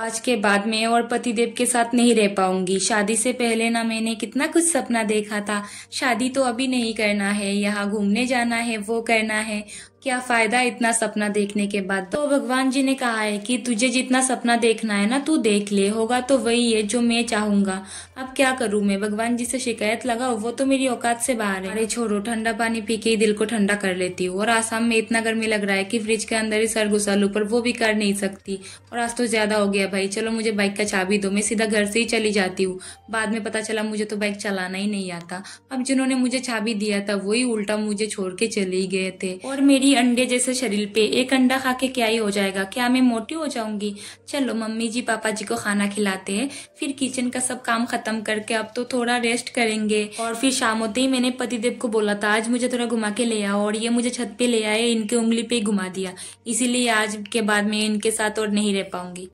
आज के बाद मैं और पतिदेव के साथ नहीं रह पाऊंगी शादी से पहले ना मैंने कितना कुछ सपना देखा था शादी तो अभी नहीं करना है यहाँ घूमने जाना है वो करना है क्या फायदा इतना सपना देखने के बाद तो भगवान जी ने कहा है कि तुझे जितना सपना देखना है ना तू देख ले होगा तो वही है जो मैं चाहूंगा अब क्या करूं मैं भगवान जी से शिकायत लगाओ वो तो मेरी औकात से बाहर है अरे छोड़ो ठंडा पानी पी के ही दिल को ठंडा कर लेती हूँ और आसाम में इतना गर्मी लग रहा है की फ्रिज के अंदर ही सर घुसा लू पर वो भी कर नहीं सकती और आज तो ज्यादा हो गया भाई चलो मुझे बाइक का चाबी दो मैं सीधा घर से ही चली जाती हूँ बाद में पता चला मुझे तो बाइक चलाना ही नहीं आता अब जिन्होंने मुझे चाबी दिया था वही उल्टा मुझे छोड़ के चले गए थे और मेरी ही अंडे जैसे शरीर पे एक अंडा खा के क्या ही हो जाएगा क्या मैं मोटी हो जाऊंगी चलो मम्मी जी पापा जी को खाना खिलाते हैं फिर किचन का सब काम खत्म करके अब तो थोड़ा रेस्ट करेंगे और फिर शाम होते ही मैंने पतिदेव को बोला था आज मुझे थोड़ा घुमा के ले आओ और ये मुझे छत पे ले आए इनके उंगली पे घुमा दिया इसीलिए आज के बाद मैं इनके साथ और नहीं रह पाऊंगी